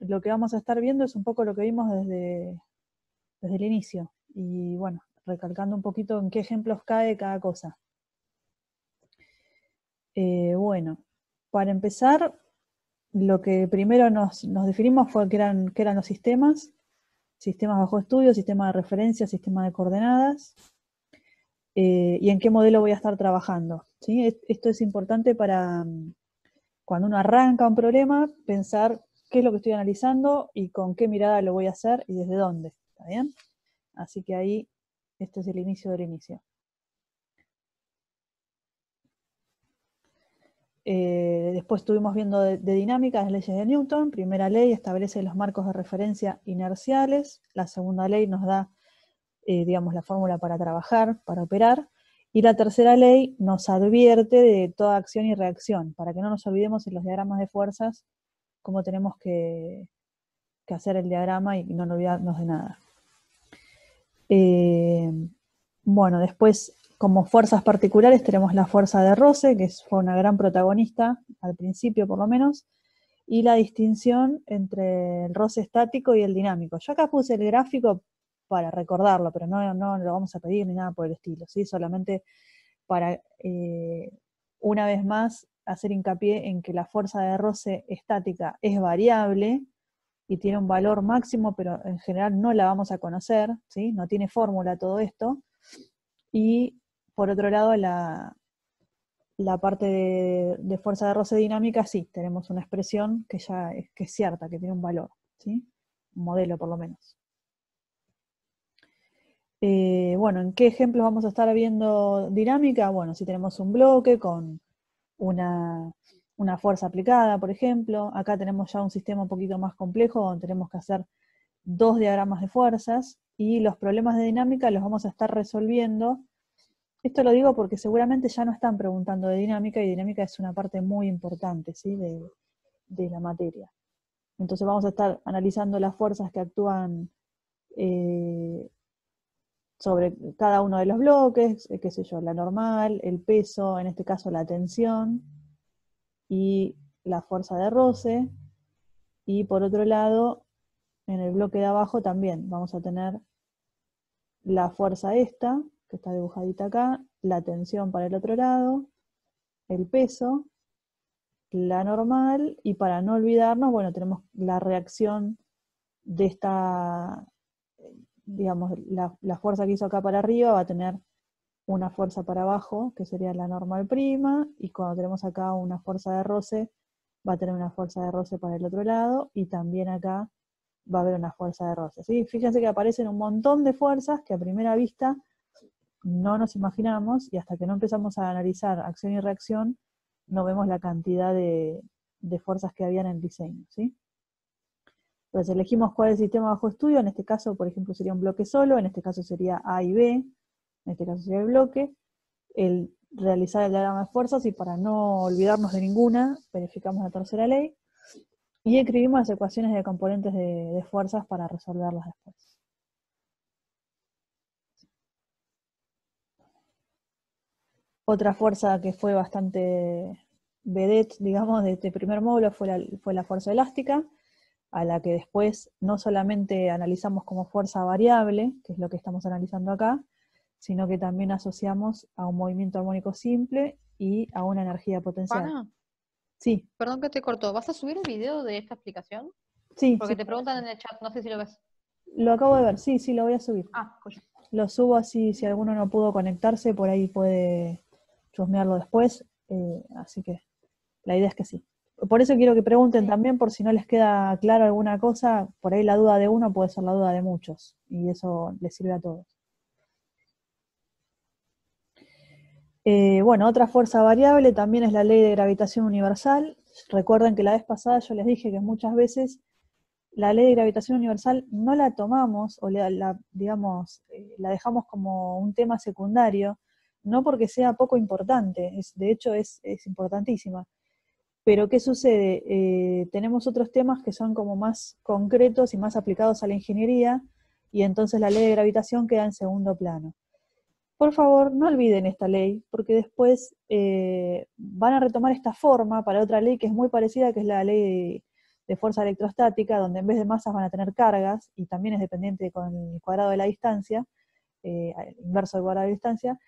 lo que vamos a estar viendo es un poco lo que vimos desde, desde el inicio. Y bueno, recalcando un poquito en qué ejemplos cae cada cosa. Eh, bueno, para empezar, lo que primero nos, definimos fue qué eran, eran los sistemas, sistemas bajo estudio, sistema de referencia, sistema de coordenadas, eh, y en qué modelo voy a estar trabajando. ¿sí? Esto es importante para mm, cuando uno arranca un problema, pensar qué es lo que estoy analizando y con qué mirada lo voy a hacer y desde dónde. bien? Así que ahí, este es el inicio del inicio. Eh, después estuvimos viendo de, dinámica las leyes de Newton. Primera ley establece los marcos de referencia inerciales. La segunda ley nos da, eh, digamos, la fórmula para trabajar, para operar. Y la tercera ley nos advierte de toda acción y reacción, para que no nos olvidemos en los diagramas de fuerzas cómo tenemos que, hacer el diagrama y no olvidarnos de nada. Eh, bueno, después como fuerzas particulares tenemos la fuerza de roce, que fue una gran protagonista, al principio por lo menos, y la distinción entre el roce estático y el dinámico. Yo acá puse el gráfico para recordarlo, pero no, no lo vamos a pedir ni nada por el estilo, ¿sí? solamente para, eh, una vez más, hacer hincapié en que la fuerza de roce estática es variable y tiene un valor máximo, pero en general no la vamos a conocer, ¿sí? no tiene fórmula todo esto. Y por otro lado, la, la parte de, fuerza de roce dinámica, sí, tenemos una expresión que ya es, que cierta, que tiene un valor, ¿sí? un modelo por lo menos. Eh, bueno, ¿en qué ejemplos vamos a estar viendo dinámica? Bueno, si tenemos un bloque con una, fuerza aplicada, por ejemplo. Acá tenemos ya un sistema un poquito más complejo donde tenemos que hacer dos diagramas de fuerzas y los problemas de dinámica los vamos a estar resolviendo. Esto lo digo porque seguramente ya no están preguntando de dinámica y dinámica es una parte muy importante ¿sí? de, la materia. Entonces vamos a estar analizando las fuerzas que actúan eh, sobre cada uno de los bloques, eh, qué sé yo, la normal, el peso, en este caso la tensión y la fuerza de roce. Y por otro lado, en el bloque de abajo también vamos a tener la fuerza esta, que está dibujadita acá, la tensión para el otro lado, el peso, la normal, y para no olvidarnos, bueno, tenemos la reacción de esta digamos, la, fuerza que hizo acá para arriba va a tener una fuerza para abajo, que sería la normal prima, y cuando tenemos acá una fuerza de roce, va a tener una fuerza de roce para el otro lado, y también acá va a haber una fuerza de roce. ¿sí? Fíjense que aparecen un montón de fuerzas que a primera vista no nos imaginamos, y hasta que no empezamos a analizar acción y reacción, no vemos la cantidad de, de fuerzas que había en el diseño. ¿sí? Entonces elegimos cuál es el sistema bajo estudio, en este caso, por ejemplo, sería un bloque solo, en este caso sería A y B, en este caso sería el bloque, el realizar el diagrama de fuerzas y para no olvidarnos de ninguna, verificamos la tercera ley, y escribimos las ecuaciones de componentes de, fuerzas para resolverlas después. Otra fuerza que fue bastante vedette, digamos, de este primer módulo fue la fuerza elástica, a la que después no solamente analizamos como fuerza variable, que es lo que estamos analizando acá, sino que también asociamos a un movimiento armónico simple y a una energía potencial. sí. Perdón que te cortó ¿Vas a subir el video de esta explicación? Sí. Porque te preguntan en el chat, no sé si lo ves. Lo acabo de ver, sí, sí, lo voy a subir. Ah, Lo subo así, si alguno no pudo conectarse, por ahí puede chusmearlo después. Eh, así que la idea es que sí por eso quiero que pregunten también, por si no les queda claro alguna cosa, por ahí la duda de uno puede ser la duda de muchos, y eso les sirve a todos. Eh, bueno, otra fuerza variable también es la ley de gravitación universal. Recuerden que la vez pasada yo les dije que muchas veces la ley de gravitación universal no la tomamos o la, digamos, eh, la dejamos como un tema secundario, no porque sea poco importante, de hecho es importantísima, pero ¿qué sucede? Eh, tenemos otros temas que son como más concretos y más aplicados a la ingeniería y entonces la ley de gravitación queda en segundo plano. Por favor, no olviden esta ley porque después eh, van a retomar esta forma para otra ley que es muy parecida, que es la ley de, fuerza electrostática, donde en vez de masas van a tener cargas y también es dependiente con el cuadrado de la distancia, eh, inverso del cuadrado de la distancia.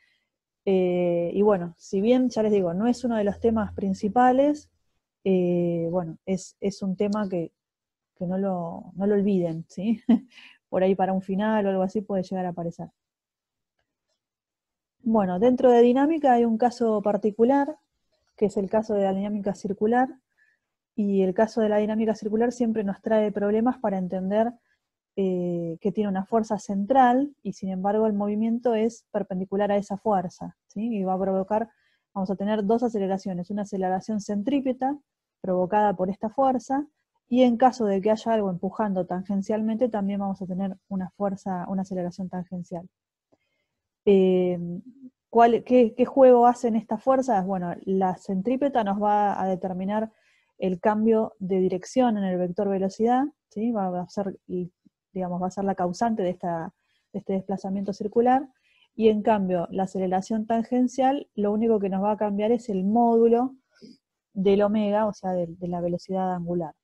y bueno, si bien ya les digo, no es uno de los temas principales, eh, bueno, es, un tema que, no, lo, olviden, ¿sí? Por ahí para un final o algo así puede llegar a aparecer. Bueno, dentro de dinámica hay un caso particular, que es el caso de la dinámica circular, y el caso de la dinámica circular siempre nos trae problemas para entender eh, que tiene una fuerza central y sin embargo el movimiento es perpendicular a esa fuerza ¿sí? y va a provocar vamos a tener dos aceleraciones, una aceleración centrípeta provocada por esta fuerza, y en caso de que haya algo empujando tangencialmente, también vamos a tener una fuerza, una aceleración tangencial. Eh, qué, juego hacen estas fuerzas? Bueno, la centrípeta nos va a determinar el cambio de dirección en el vector velocidad, ¿sí? va, a ser, digamos, va a ser la causante de, esta, de este desplazamiento circular, y en cambio la aceleración tangencial lo único que nos va a cambiar es el módulo del omega, o sea, de, la velocidad angular,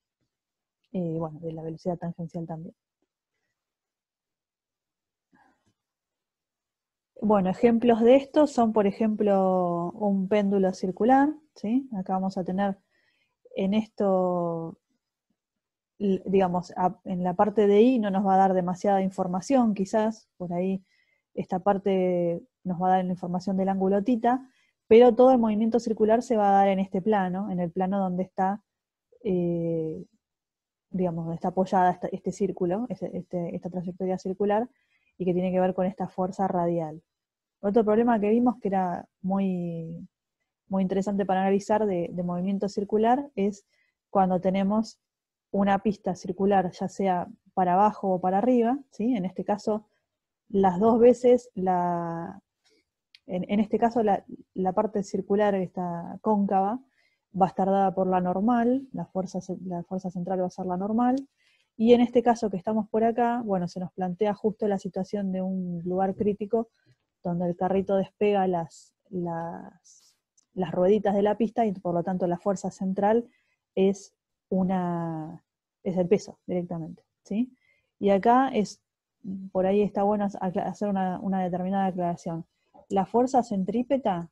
eh, bueno, de la velocidad tangencial también. Bueno, ejemplos de esto son, por ejemplo, un péndulo circular, ¿sí? Acá vamos a tener en esto digamos, en la parte de I no nos va a dar demasiada información, quizás, por ahí esta parte nos va a dar la información del ángulo angulotita, pero todo el movimiento circular se va a dar en este plano, en el plano donde está, eh, digamos, está apoyada este círculo, este, este, esta trayectoria circular, y que tiene que ver con esta fuerza radial. Otro problema que vimos que era muy, muy interesante para analizar de, movimiento circular es cuando tenemos una pista circular, ya sea para abajo o para arriba, ¿sí? en este caso las dos veces la, en, este caso la, parte circular está cóncava, va a estar dada por la normal, la fuerza, la fuerza central va a ser la normal, y en este caso que estamos por acá, bueno, se nos plantea justo la situación de un lugar crítico donde el carrito despega las, las, rueditas de la pista y por lo tanto la fuerza central es, una, es el peso directamente, ¿sí? Y acá es por ahí está bueno hacer una, determinada aclaración. La fuerza centrípeta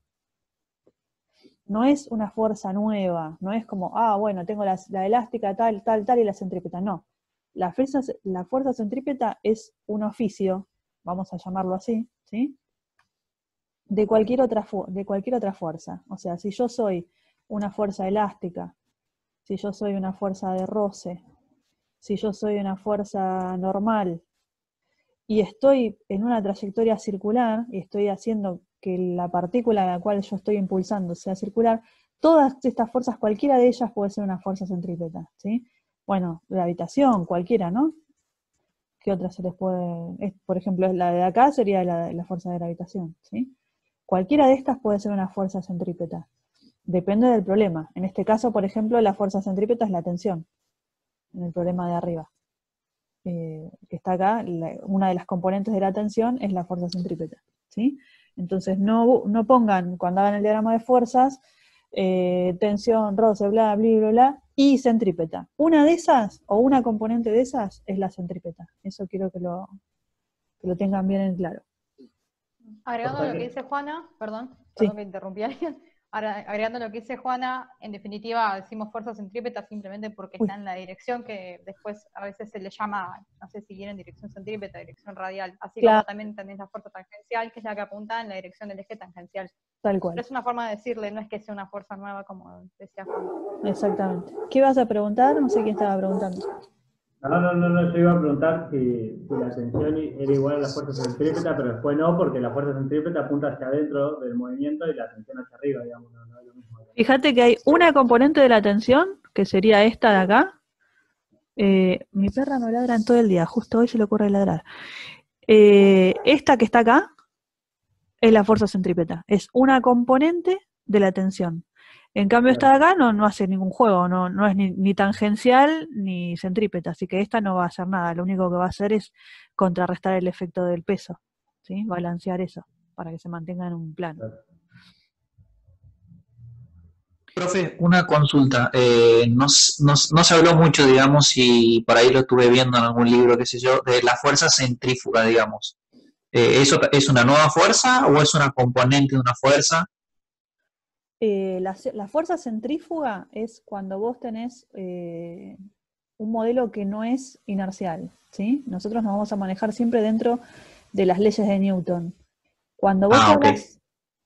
no es una fuerza nueva, no es como, ah, bueno, tengo la, elástica tal, tal, tal y la centrípeta. No, la fuerza, fuerza centrípeta es un oficio, vamos a llamarlo así, ¿sí? De cualquier, otra de cualquier otra fuerza. O sea, si yo soy una fuerza elástica, si yo soy una fuerza de roce, si yo soy una fuerza normal, y estoy en una trayectoria circular y estoy haciendo que la partícula a la cual yo estoy impulsando sea circular, todas estas fuerzas, cualquiera de ellas puede ser una fuerza centrípeta, ¿sí? Bueno, gravitación, cualquiera, ¿no? ¿Qué otras se les puede...? por ejemplo, la de acá sería la, la fuerza de gravitación, ¿sí? Cualquiera de estas puede ser una fuerza centrípeta. Depende del problema. En este caso, por ejemplo, la fuerza centrípeta es la tensión, en el problema de arriba que eh, está acá, una de las componentes de la tensión es la fuerza centrípeta. ¿sí? Entonces no, pongan, cuando hagan el diagrama de fuerzas, eh, tensión, roce, bla, bla, bla, y centrípeta. Una de esas, o una componente de esas, es la centrípeta. Eso quiero que lo, lo tengan bien en claro. Agregando lo que dice Juana, perdón, perdón que interrumpí alguien, Ahora, agregando lo que dice Juana, en definitiva decimos fuerza centrípeta simplemente porque está en la dirección que después a veces se le llama, no sé si quieren en dirección centrípeta, dirección radial, así como también tenés la fuerza tangencial, que es la que apunta en la dirección del eje tangencial. Tal cual. Pero es una forma de decirle, no es que sea una fuerza nueva como decía Juana. Exactamente. ¿Qué vas a preguntar? No sé quién estaba preguntando. No, no, no, no, yo iba a preguntar si, la tensión era igual a la fuerza centrípeta, pero después no, porque la fuerza centrípeta apunta hacia adentro del movimiento y la tensión hacia arriba, digamos, Fíjate que hay una componente de la tensión, que sería esta de acá. Eh, mi perra no ladra en todo el día, justo hoy se le ocurre ladrar. Eh, esta que está acá es la fuerza centrípeta, es una componente de la tensión. En cambio, esta de acá no, hace ningún juego, no, es ni, tangencial ni centrípeta, así que esta no va a hacer nada, lo único que va a hacer es contrarrestar el efecto del peso, ¿sí? balancear eso, para que se mantenga en un plano. Profe, una consulta. Eh, no, se habló mucho, digamos, y por ahí lo estuve viendo en algún libro, qué sé yo, de la fuerza centrífuga, digamos. Eh, ¿eso, ¿Es una nueva fuerza o es una componente de una fuerza? Eh, la, fuerza centrífuga es cuando vos tenés eh, un modelo que no es inercial. ¿sí? Nosotros nos vamos a manejar siempre dentro de las leyes de Newton. Cuando vos ah,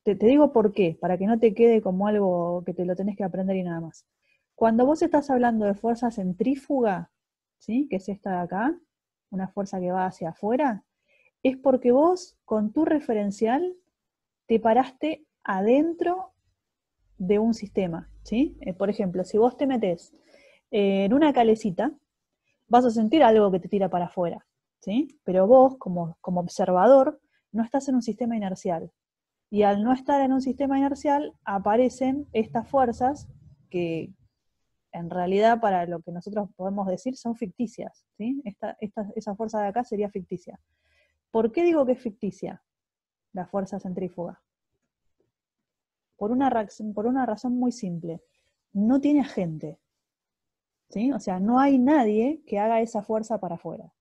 te, te, digo por qué, para que no te quede como algo que te lo tenés que aprender y nada más. Cuando vos estás hablando de fuerza centrífuga, ¿sí? que es esta de acá, una fuerza que va hacia afuera, es porque vos con tu referencial te paraste adentro de un sistema, ¿sí? Eh, por ejemplo, si vos te metes eh, en una calecita, vas a sentir algo que te tira para afuera, ¿sí? Pero vos, como, como observador, no estás en un sistema inercial. Y al no estar en un sistema inercial, aparecen estas fuerzas que en realidad para lo que nosotros podemos decir son ficticias, ¿sí? esa fuerza de acá sería ficticia. ¿Por qué digo que es ficticia la fuerza centrífuga? por una, razón, por una razón muy simple. No tiene agente. ¿sí? O sea, no hay nadie que haga esa fuerza para afuera.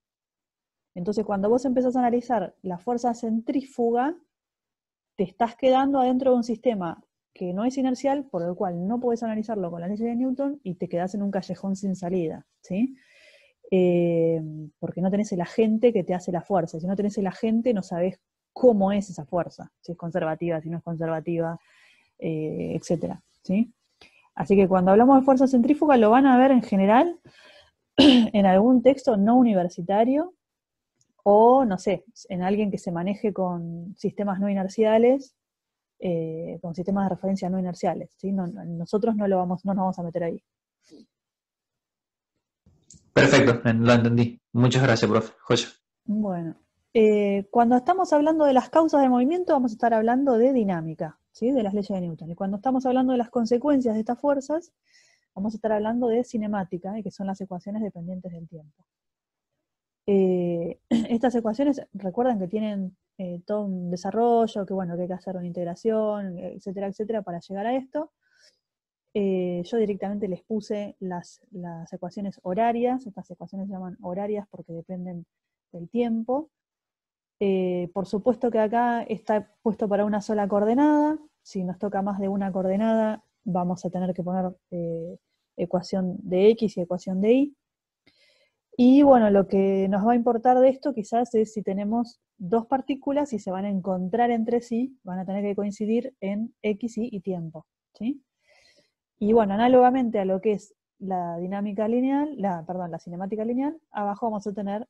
Entonces, cuando vos empezás a analizar la fuerza centrífuga, te estás quedando adentro de un sistema que no es inercial, por el cual no puedes analizarlo con la ley de Newton y te quedás en un callejón sin salida, ¿sí? Eh, porque no tenés el agente que te hace la fuerza. Si no tenés el agente, no sabés cómo es esa fuerza, si es conservativa, si no es conservativa, eh, etcétera, ¿sí? Así que cuando hablamos de fuerza centrífuga lo van a ver en general en algún texto no universitario o, no sé, en alguien que se maneje con sistemas no inerciales, eh, con sistemas de referencia no inerciales. nosotros no, lo vamos, no nos vamos a meter ahí. Perfecto, lo entendí. Muchas gracias, profe. Bueno, eh, cuando estamos hablando de las causas de movimiento, vamos a estar hablando de dinámica de las leyes de Newton. Y cuando estamos hablando de las consecuencias de estas fuerzas, vamos a estar hablando de cinemática, eh, que son las ecuaciones dependientes del tiempo. Eh, estas ecuaciones, recuerdan que tienen eh, todo un desarrollo, que bueno, hay que hacer una integración, etcétera, etcétera, para llegar a esto. yo directamente les puse las, las, ecuaciones horarias, estas ecuaciones se llaman horarias porque dependen del tiempo, eh, por supuesto que acá está puesto para una sola coordenada. Si nos toca más de una coordenada, vamos a tener que poner eh, ecuación de x y ecuación de y. Y bueno, lo que nos va a importar de esto quizás es si tenemos dos partículas y se van a encontrar entre sí, van a tener que coincidir en x, y y tiempo. Y bueno, análogamente a lo que es la dinámica lineal, la, perdón, la cinemática lineal, abajo vamos a tener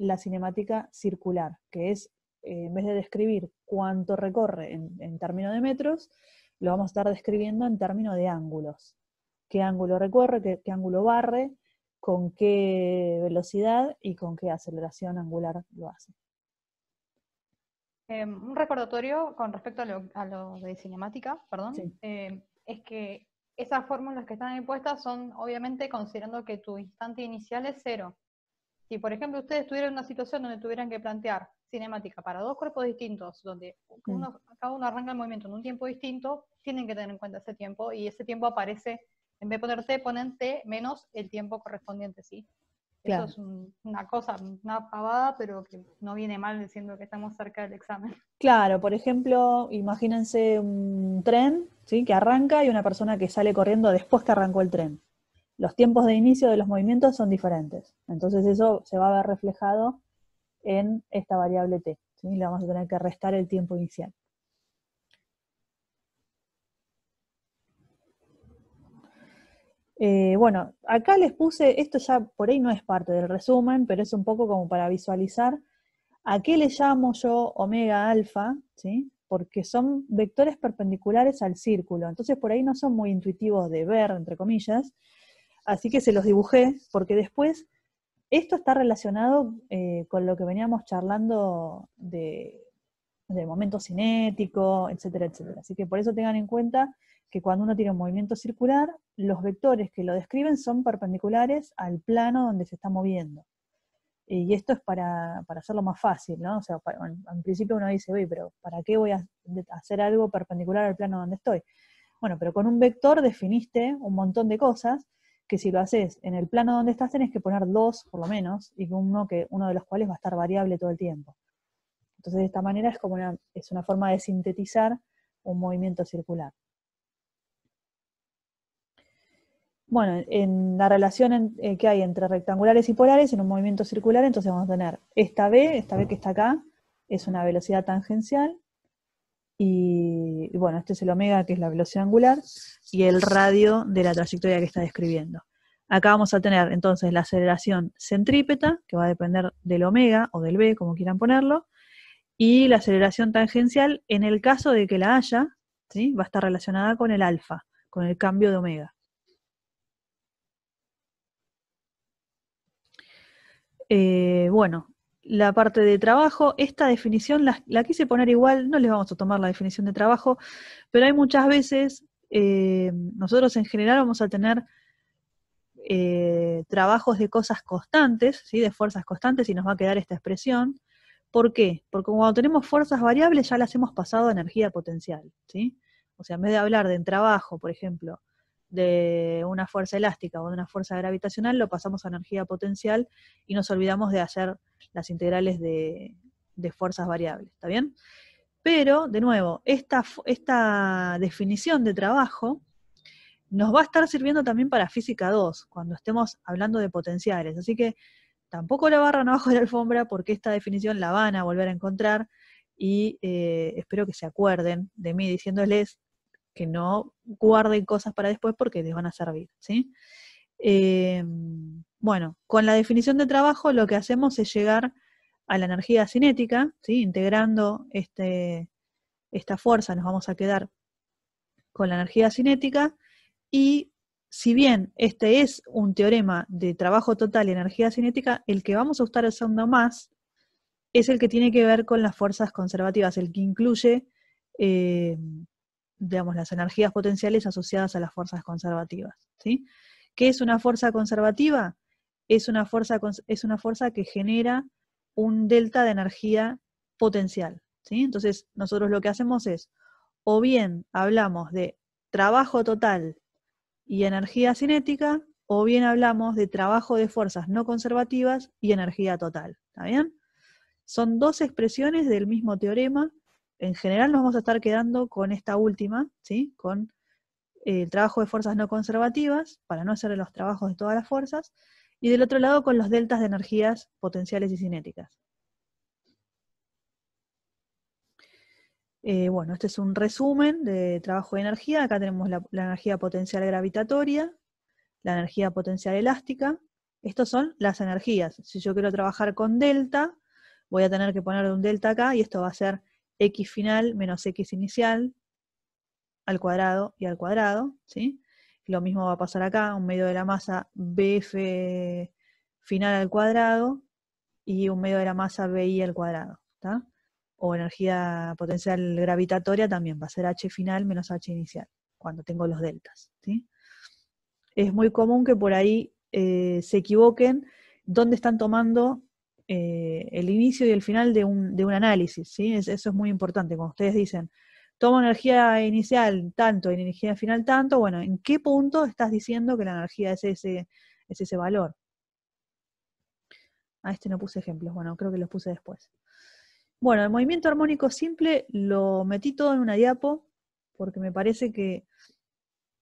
la cinemática circular, que es, eh, en vez de describir cuánto recorre en, términos de metros, lo vamos a estar describiendo en términos de ángulos. ¿Qué ángulo recorre? qué, ángulo barre? ¿Con qué velocidad y con qué aceleración angular lo hace? Em, un recordatorio con respecto a lo, de cinemática, perdón, em, es que esas fórmulas que están impuestas son obviamente considerando que tu instante inicial es cero. Si, por ejemplo, ustedes tuvieran una situación donde tuvieran que plantear cinemática para dos cuerpos distintos, donde mm. uno, cada uno arranca el movimiento en un tiempo distinto, tienen que tener en cuenta ese tiempo y ese tiempo aparece, en vez de poner T, ponen T menos el tiempo correspondiente, ¿sí? Eso es una cosa, una pavada, pero que no viene mal diciendo que estamos cerca del examen. Claro, por ejemplo, imagínense un tren, ¿sí? Que arranca y una persona que sale corriendo después que arrancó el tren los tiempos de inicio de los movimientos son diferentes. Entonces eso se va a ver reflejado en esta variable t. ¿sí? Le vamos a tener que restar el tiempo inicial. Eh, bueno, acá les puse, esto ya por ahí no es parte del resumen, pero es un poco como para visualizar a qué le llamo yo omega alfa, ¿sí? porque son vectores perpendiculares al círculo. Entonces por ahí no son muy intuitivos de ver, entre comillas, Así que se los dibujé, porque después esto está relacionado eh, con lo que veníamos charlando de, del momento cinético, etcétera, etcétera. Así que por eso tengan en cuenta que cuando uno tiene un movimiento circular, los vectores que lo describen son perpendiculares al plano donde se está moviendo. Y esto es para, para hacerlo más fácil, ¿no? O sea, para, principio uno dice, oye, pero ¿para qué voy a hacer algo perpendicular al plano donde estoy? Bueno, pero con un vector definiste un montón de cosas que si lo haces en el plano donde estás tenés que poner dos por lo menos y uno que uno de los cuales va a estar variable todo el tiempo. Entonces de esta manera es como una, es una forma de sintetizar un movimiento circular. Bueno, en la relación eh, que hay entre rectangulares y polares en un movimiento circular, entonces vamos a tener esta B, esta B que está acá, es una velocidad tangencial, y, bueno, este es el omega, que es la velocidad angular, y el radio de la trayectoria que está describiendo. Acá vamos a tener entonces la aceleración centrípeta, que va a depender del omega o del b, como quieran ponerlo, y la aceleración tangencial, en el caso de que la haya, ¿sí? va a estar relacionada con el alfa, con el cambio de omega. Eh, bueno, la parte de trabajo. Esta definición la, quise poner igual, no les vamos a tomar la definición de trabajo, pero hay muchas veces, eh, nosotros en general vamos a tener eh, trabajos de cosas constantes, ¿sí? de fuerzas constantes, y nos va a quedar esta expresión. ¿Por qué? Porque cuando tenemos fuerzas variables ya las hemos pasado a energía potencial. ¿sí? O sea, en vez de hablar de trabajo, por ejemplo, de una fuerza elástica o de una fuerza gravitacional, lo pasamos a energía potencial y nos olvidamos de hacer las integrales de, fuerzas variables, ¿está bien? Pero, de nuevo, esta, esta definición de trabajo nos va a estar sirviendo también para física 2, cuando estemos hablando de potenciales. Así que tampoco la barran abajo de la alfombra porque esta definición la van a volver a encontrar y eh, espero que se acuerden de mí diciéndoles que no guarden cosas para después porque les van a servir, eh, bueno, con la definición de trabajo lo que hacemos es llegar a la energía cinética, ¿sí? integrando este, esta fuerza nos vamos a quedar con la energía cinética y si bien este es un teorema de trabajo total y energía cinética, el que vamos a estar usando más es el que tiene que ver con las fuerzas conservativas, el que incluye eh, digamos, las energías potenciales asociadas a las fuerzas conservativas. ¿sí? ¿Qué es una fuerza conservativa? Es una fuerza, es una fuerza que genera un delta de energía potencial. ¿sí? Entonces, nosotros lo que hacemos es, o bien hablamos de trabajo total y energía cinética, o bien hablamos de trabajo de fuerzas no conservativas y energía total. ¿Está bien? Son dos expresiones del mismo teorema en general nos vamos a estar quedando con esta última, ¿sí? Con eh, el trabajo de fuerzas no conservativas, para no hacer los trabajos de todas las fuerzas, y del otro lado con los deltas de energías potenciales y cinéticas. Eh, bueno, este es un resumen de trabajo de energía. Acá tenemos la, energía potencial gravitatoria, la energía potencial elástica. estas son las energías. Si yo quiero trabajar con delta, voy a tener que poner un delta acá y esto va a ser x final menos x inicial al cuadrado y al cuadrado, ¿sí? Lo mismo va a pasar acá, un medio de la masa BF final al cuadrado y un medio de la masa BI al cuadrado, O energía potencial gravitatoria también va a ser H final menos H inicial, cuando tengo los deltas, Es muy común que por ahí eh, se equivoquen dónde están tomando eh, el inicio y el final de un, análisis, ¿sí? eso es muy importante, cuando ustedes dicen, toma energía inicial tanto, energía final tanto, bueno, ¿en qué punto estás diciendo que la energía es ese, es ese valor? A este no puse ejemplos, bueno, creo que los puse después. Bueno, el movimiento armónico simple lo metí todo en una diapo, porque me parece que,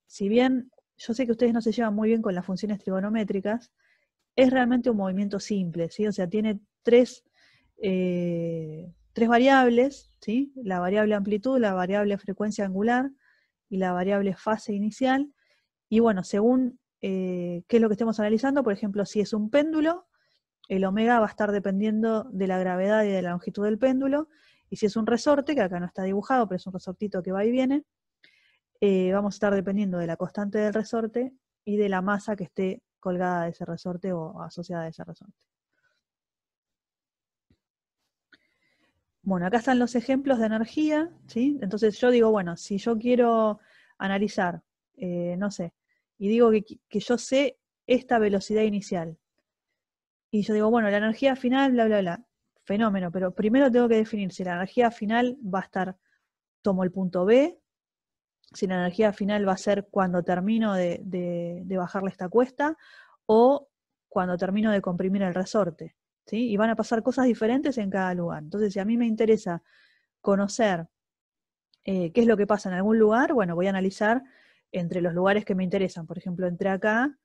si bien yo sé que ustedes no se llevan muy bien con las funciones trigonométricas, es realmente un movimiento simple, ¿sí? O sea, tiene tres, eh, tres variables, ¿sí? La variable amplitud, la variable frecuencia angular y la variable fase inicial. Y bueno, según eh, qué es lo que estemos analizando, por ejemplo, si es un péndulo, el omega va a estar dependiendo de la gravedad y de la longitud del péndulo. Y si es un resorte, que acá no está dibujado, pero es un resortito que va y viene, eh, vamos a estar dependiendo de la constante del resorte y de la masa que esté colgada de ese resorte o asociada a ese resorte. Bueno, acá están los ejemplos de energía, ¿sí? Entonces yo digo, bueno, si yo quiero analizar, eh, no sé, y digo que, que, yo sé esta velocidad inicial, y yo digo, bueno, la energía final, bla, bla, bla, fenómeno, pero primero tengo que definir si la energía final va a estar, tomo el punto B, si la energía final va a ser cuando termino de, bajarle esta cuesta o cuando termino de comprimir el resorte. ¿sí? Y van a pasar cosas diferentes en cada lugar. Entonces, si a mí me interesa conocer eh, qué es lo que pasa en algún lugar, bueno, voy a analizar entre los lugares que me interesan. Por ejemplo, entre acá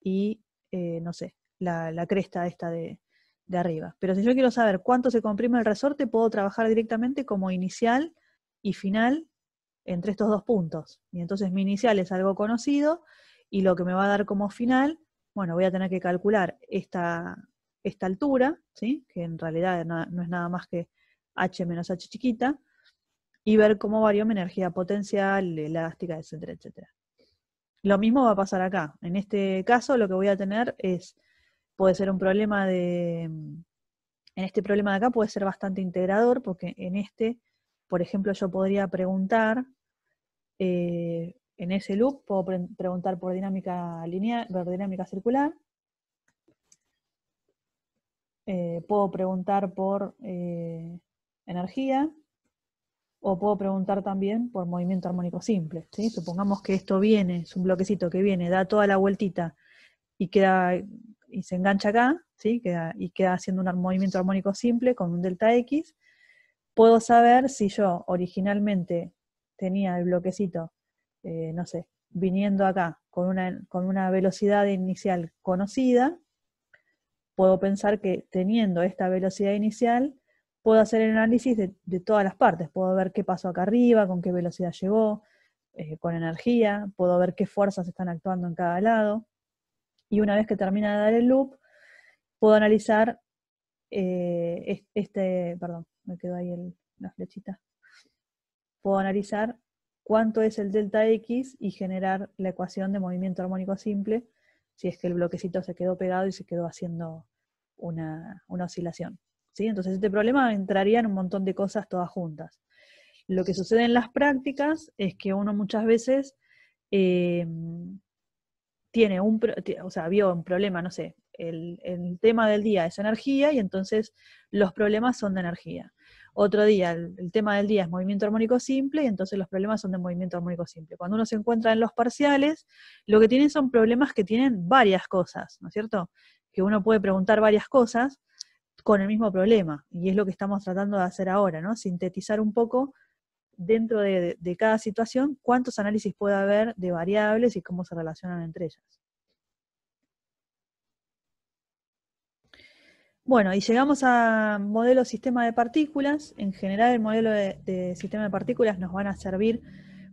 y, eh, no sé, la, cresta esta de, de, arriba. Pero si yo quiero saber cuánto se comprime el resorte, puedo trabajar directamente como inicial y final entre estos dos puntos. Y entonces mi inicial es algo conocido y lo que me va a dar como final, bueno, voy a tener que calcular esta, esta altura, ¿sí? que en realidad no, es nada más que h menos h chiquita, y ver cómo varió mi energía potencial, elástica, etcétera, etcétera. Lo mismo va a pasar acá. En este caso lo que voy a tener es, puede ser un problema de, en este problema de acá puede ser bastante integrador, porque en este, por ejemplo, yo podría preguntar eh, en ese loop puedo preguntar por dinámica lineal, por dinámica circular. Eh, puedo preguntar por eh, energía o puedo preguntar también por movimiento armónico simple. Supongamos que esto viene, es un bloquecito que viene, da toda la vueltita y queda y se engancha acá, y queda haciendo un movimiento armónico simple con un delta X. Puedo saber si yo originalmente tenía el bloquecito, eh, no sé, viniendo acá con una, con una velocidad inicial conocida, puedo pensar que teniendo esta velocidad inicial, puedo hacer el análisis de, todas las partes. Puedo ver qué pasó acá arriba, con qué velocidad llegó, eh, con energía, puedo ver qué fuerzas están actuando en cada lado. Y una vez que termina de dar el loop, puedo analizar eh, este, perdón, me quedó ahí la flechita puedo analizar cuánto es el delta X y generar la ecuación de movimiento armónico simple si es que el bloquecito se quedó pegado y se quedó haciendo una, oscilación. ¿sí? Entonces este problema entraría en un montón de cosas todas juntas. Lo que sucede en las prácticas es que uno muchas veces eh, tiene un, o sea, vio un problema, no sé, el, tema del día es energía y entonces los problemas son de energía. Otro día, el, tema del día es movimiento armónico simple y entonces los problemas son de movimiento armónico simple. Cuando uno se encuentra en los parciales, lo que tienen son problemas que tienen varias cosas, ¿no es cierto? Que uno puede preguntar varias cosas con el mismo problema y es lo que estamos tratando de hacer ahora, ¿no? Sintetizar un poco dentro de cada situación cuántos análisis puede haber de variables y cómo se relacionan entre ellas. Bueno, y llegamos a modelo sistema de partículas. En general, el modelo de, sistema de partículas nos van a servir,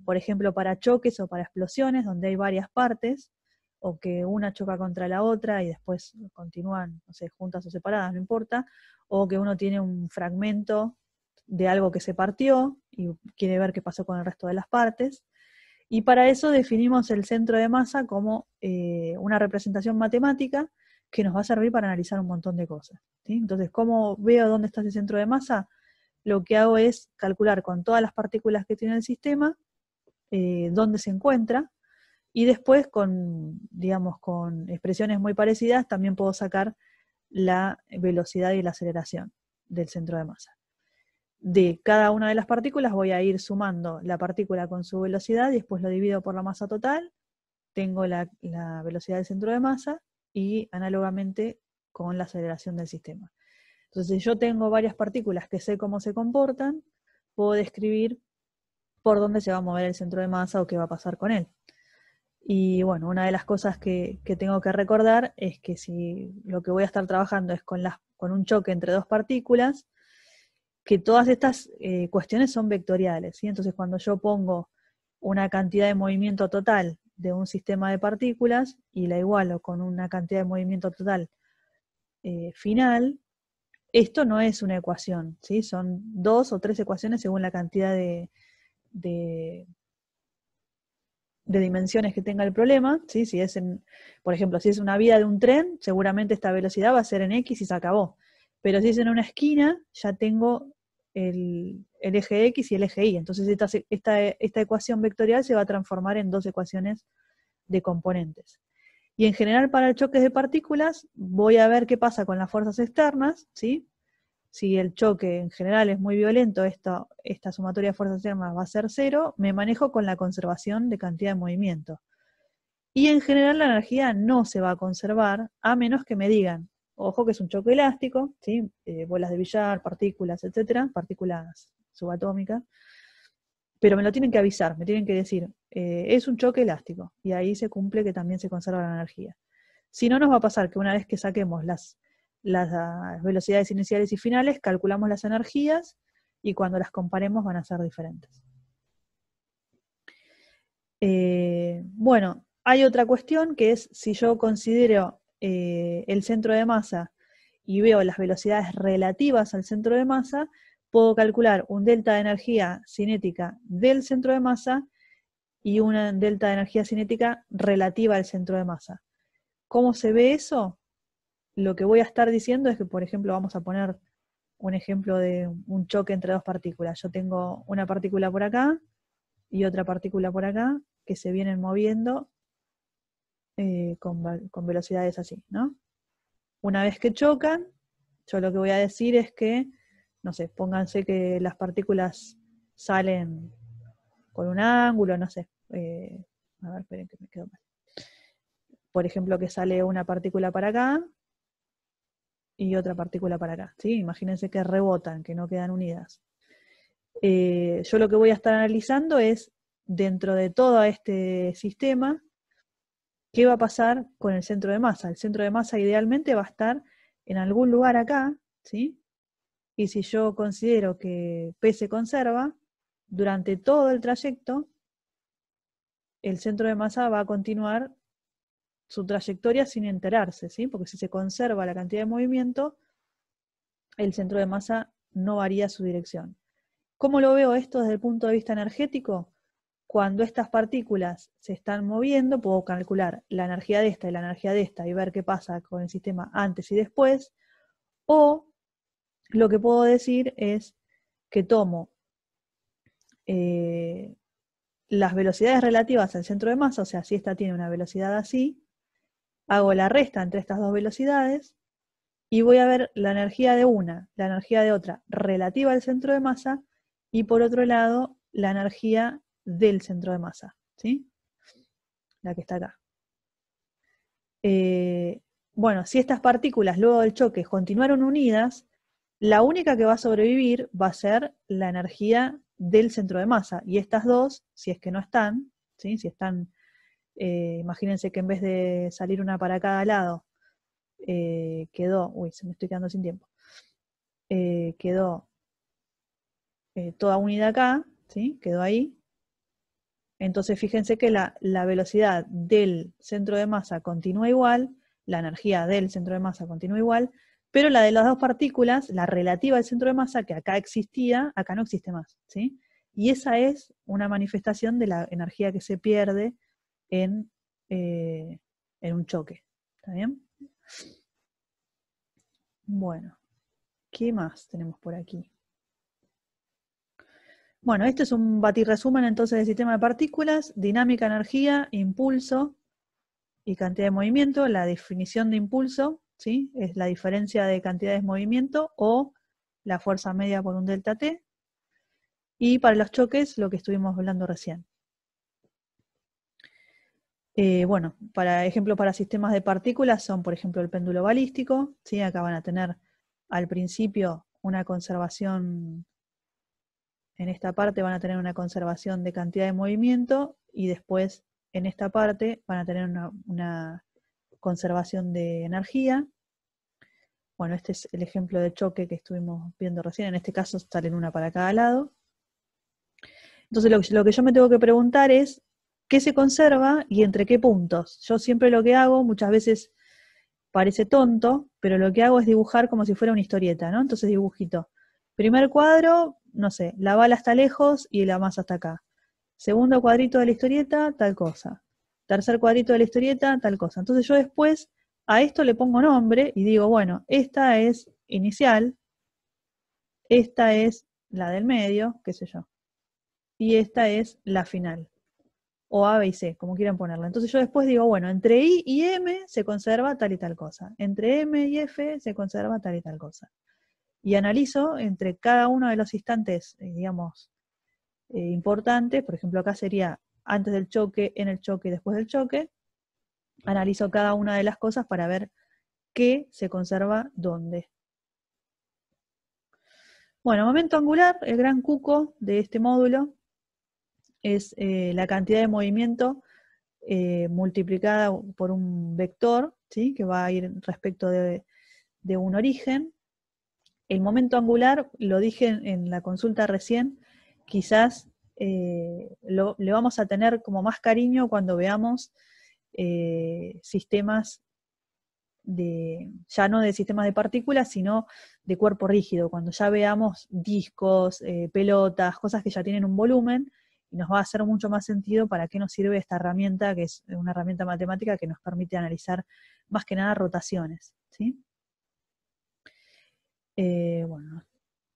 por ejemplo, para choques o para explosiones, donde hay varias partes, o que una choca contra la otra y después continúan, no sé, juntas o separadas, no importa, o que uno tiene un fragmento de algo que se partió y quiere ver qué pasó con el resto de las partes. Y para eso definimos el centro de masa como eh, una representación matemática que nos va a servir para analizar un montón de cosas. Entonces, ¿cómo veo dónde está ese centro de masa? Lo que hago es calcular con todas las partículas que tiene el sistema eh, dónde se encuentra y después con, digamos, con expresiones muy parecidas también puedo sacar la velocidad y la aceleración del centro de masa. De cada una de las partículas voy a ir sumando la partícula con su velocidad y después lo divido por la masa total, tengo la velocidad del centro de masa y análogamente con la aceleración del sistema. Entonces, si yo tengo varias partículas que sé cómo se comportan, puedo describir por dónde se va a mover el centro de masa o qué va a pasar con él. Y bueno, una de las cosas que, tengo que recordar es que si lo que voy a estar trabajando es con, con un choque entre dos partículas, que todas estas eh, cuestiones son vectoriales. ¿sí? Entonces, cuando yo pongo una cantidad de movimiento total de un sistema de partículas y la igualo con una cantidad de movimiento total eh, final, esto no es una ecuación, ¿sí? son dos o tres ecuaciones según la cantidad de, de, dimensiones que tenga el problema. Si es por ejemplo, si es una vía de un tren, seguramente esta velocidad va a ser en X y se acabó. Pero si es en una esquina, ya tengo el, el eje X y el eje Y. Entonces esta, esta, esta ecuación vectorial se va a transformar en dos ecuaciones de componentes. Y en general para el choque de partículas voy a ver qué pasa con las fuerzas externas, ¿sí? Si el choque en general es muy violento, esta, esta sumatoria de fuerzas externas va a ser cero, me manejo con la conservación de cantidad de movimiento. Y en general la energía no se va a conservar, a menos que me digan, ojo que es un choque elástico, ¿sí? Eh, bolas de billar, partículas, etcétera, partículas subatómica, pero me lo tienen que avisar, me tienen que decir, eh, es un choque elástico, y ahí se cumple que también se conserva la energía. Si no, nos va a pasar que una vez que saquemos las, velocidades iniciales y finales, calculamos las energías y cuando las comparemos van a ser diferentes. Eh, bueno, hay otra cuestión que es si yo considero eh, el centro de masa y veo las velocidades relativas al centro de masa, puedo calcular un delta de energía cinética del centro de masa y una delta de energía cinética relativa al centro de masa. ¿Cómo se ve eso? Lo que voy a estar diciendo es que, por ejemplo, vamos a poner un ejemplo de un choque entre dos partículas. Yo tengo una partícula por acá y otra partícula por acá que se vienen moviendo eh, con, velocidades así, Una vez que chocan, yo lo que voy a decir es que no sé, pónganse que las partículas salen con un ángulo, no sé. Eh, a ver, esperen que me quedo mal. Por ejemplo, que sale una partícula para acá y otra partícula para acá. ¿sí? Imagínense que rebotan, que no quedan unidas. Eh, yo lo que voy a estar analizando es, dentro de todo este sistema, qué va a pasar con el centro de masa. El centro de masa idealmente va a estar en algún lugar acá, ¿sí? Y si yo considero que P se conserva, durante todo el trayecto, el centro de masa va a continuar su trayectoria sin enterarse, ¿sí? porque si se conserva la cantidad de movimiento, el centro de masa no varía su dirección. ¿Cómo lo veo esto desde el punto de vista energético? Cuando estas partículas se están moviendo, puedo calcular la energía de esta y la energía de esta y ver qué pasa con el sistema antes y después, o lo que puedo decir es que tomo eh, las velocidades relativas al centro de masa, o sea, si esta tiene una velocidad así, hago la resta entre estas dos velocidades y voy a ver la energía de una, la energía de otra relativa al centro de masa y por otro lado la energía del centro de masa, ¿sí? La que está acá. Eh, bueno, si estas partículas luego del choque continuaron unidas, la única que va a sobrevivir va a ser la energía del centro de masa. Y estas dos, si es que no están, si están, eh, imagínense que en vez de salir una para cada lado, eh, quedó, uy, se me estoy quedando sin tiempo, eh, quedó toda unida acá, quedó ahí. Entonces fíjense que la velocidad del centro de masa continúa igual, la energía del centro de masa continúa igual, pero la de las dos partículas, la relativa del centro de masa, que acá existía, acá no existe más, ¿sí? Y esa es una manifestación de la energía que se pierde en, eh, en un choque, ¿está bien? Bueno, ¿qué más tenemos por aquí? Bueno, este es un resumen entonces del sistema de partículas, dinámica, energía, impulso y cantidad de movimiento, la definición de impulso, es la diferencia de cantidades de movimiento o la fuerza media por un delta T. Y para los choques, lo que estuvimos hablando recién. Eh, bueno, para ejemplo, para sistemas de partículas son, por ejemplo, el péndulo balístico. ¿sí? Acá van a tener al principio una conservación, en esta parte van a tener una conservación de cantidad de movimiento y después en esta parte van a tener una conservación de energía. Bueno, este es el ejemplo de choque que estuvimos viendo recién. En este caso salen una para cada lado. Entonces lo, lo que yo me tengo que preguntar es qué se conserva y entre qué puntos. Yo siempre lo que hago, muchas veces parece tonto, pero lo que hago es dibujar como si fuera una historieta, ¿no? Entonces dibujito. Primer cuadro, no sé, la bala está lejos y la masa está acá. Segundo cuadrito de la historieta, tal cosa. Tercer cuadrito de la historieta, tal cosa. Entonces yo después a esto le pongo nombre y digo, bueno, esta es inicial, esta es la del medio, qué sé yo, y esta es la final, o A, B y C, como quieran ponerla. Entonces yo después digo, bueno, entre I y M se conserva tal y tal cosa, entre M y F se conserva tal y tal cosa. Y analizo entre cada uno de los instantes, eh, digamos, eh, importantes, por ejemplo, acá sería antes del choque, en el choque y después del choque, analizo cada una de las cosas para ver qué se conserva dónde. Bueno, momento angular, el gran cuco de este módulo es eh, la cantidad de movimiento eh, multiplicada por un vector, ¿sí? que va a ir respecto de, un origen. El momento angular, lo dije en, la consulta recién, quizás eh, lo, le vamos a tener como más cariño cuando veamos eh, sistemas de, ya no de sistemas de partículas, sino de cuerpo rígido, cuando ya veamos discos, eh, pelotas, cosas que ya tienen un volumen, y nos va a hacer mucho más sentido para qué nos sirve esta herramienta, que es una herramienta matemática que nos permite analizar más que nada rotaciones. ¿sí? Eh,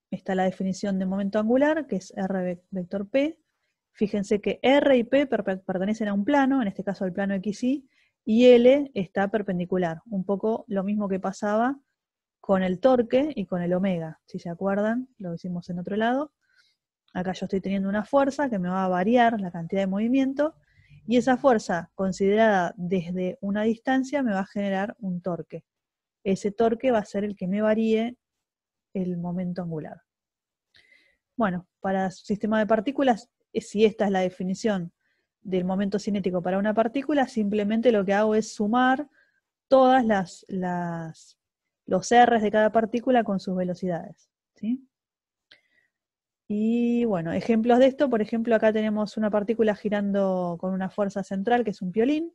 está la definición de momento angular, que es R vector P, Fíjense que R y P pertenecen a un plano, en este caso al plano XY, y L está perpendicular, un poco lo mismo que pasaba con el torque y con el omega, si se acuerdan, lo hicimos en otro lado. Acá yo estoy teniendo una fuerza que me va a variar la cantidad de movimiento, y esa fuerza considerada desde una distancia me va a generar un torque. Ese torque va a ser el que me varíe el momento angular. Bueno, para sistema de partículas eh, si esta es la definición del momento cinético para una partícula, simplemente lo que hago es sumar todas los R's de cada partícula con sus velocidades. Y bueno, ejemplos de esto, por ejemplo, acá tenemos una partícula girando con una fuerza central, que es un piolín.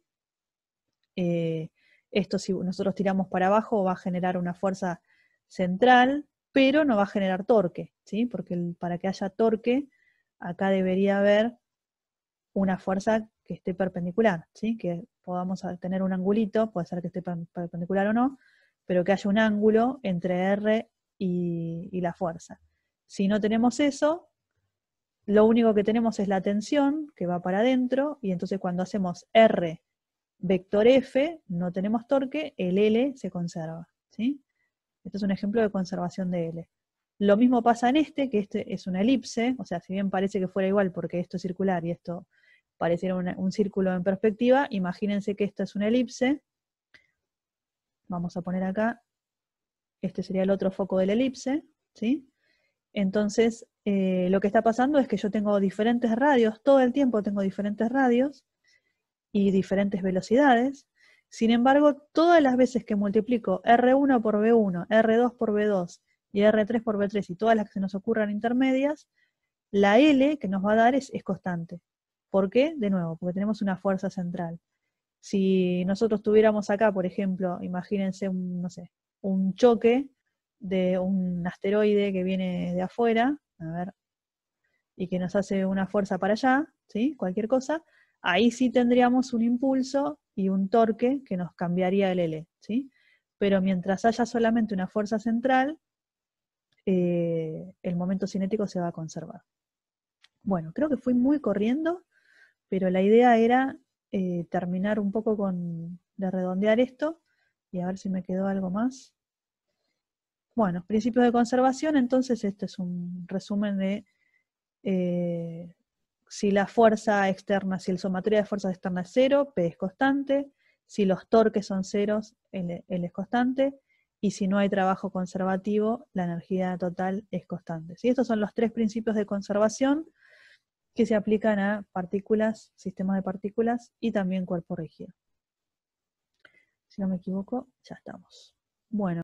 Eh, esto si nosotros tiramos para abajo va a generar una fuerza central, pero no va a generar torque, porque para que haya torque acá debería haber una fuerza que esté perpendicular, ¿sí? que podamos tener un angulito, puede ser que esté perpendicular o no, pero que haya un ángulo entre R y, la fuerza. Si no tenemos eso, lo único que tenemos es la tensión que va para adentro, y entonces cuando hacemos R vector F, no tenemos torque, el L se conserva. ¿sí? Este es un ejemplo de conservación de L. Lo mismo pasa en este, que este es una elipse, o sea, si bien parece que fuera igual porque esto es circular y esto pareciera un círculo en perspectiva, imagínense que esto es una elipse. Vamos a poner acá, este sería el otro foco del la elipse, ¿sí? Entonces, eh, lo que está pasando es que yo tengo diferentes radios, todo el tiempo tengo diferentes radios y diferentes velocidades. Sin embargo, todas las veces que multiplico R1 por v 1 R2 por v 2 y R3 por B3 y todas las que se nos ocurran intermedias, la L que nos va a dar es, constante. ¿Por qué? De nuevo, porque tenemos una fuerza central. Si nosotros tuviéramos acá, por ejemplo, imagínense un, no sé, un choque de un asteroide que viene de afuera, a ver, y que nos hace una fuerza para allá, ¿sí? Cualquier cosa, ahí sí tendríamos un impulso y un torque que nos cambiaría el L, ¿sí? Pero mientras haya solamente una fuerza central, eh, el momento cinético se va a conservar. Bueno, creo que fui muy corriendo, pero la idea era eh, terminar un poco de redondear esto y a ver si me quedó algo más. Bueno, principios de conservación, entonces este es un resumen de eh, si la fuerza externa, si el somatorio de fuerzas externas es cero, P es constante, si los torques son ceros, L es constante, y si no hay trabajo conservativo, la energía total es constante. Y Estos son los tres principios de conservación que se aplican a partículas, sistemas de partículas y también cuerpo rígido. Si no me equivoco, ya estamos. Bueno.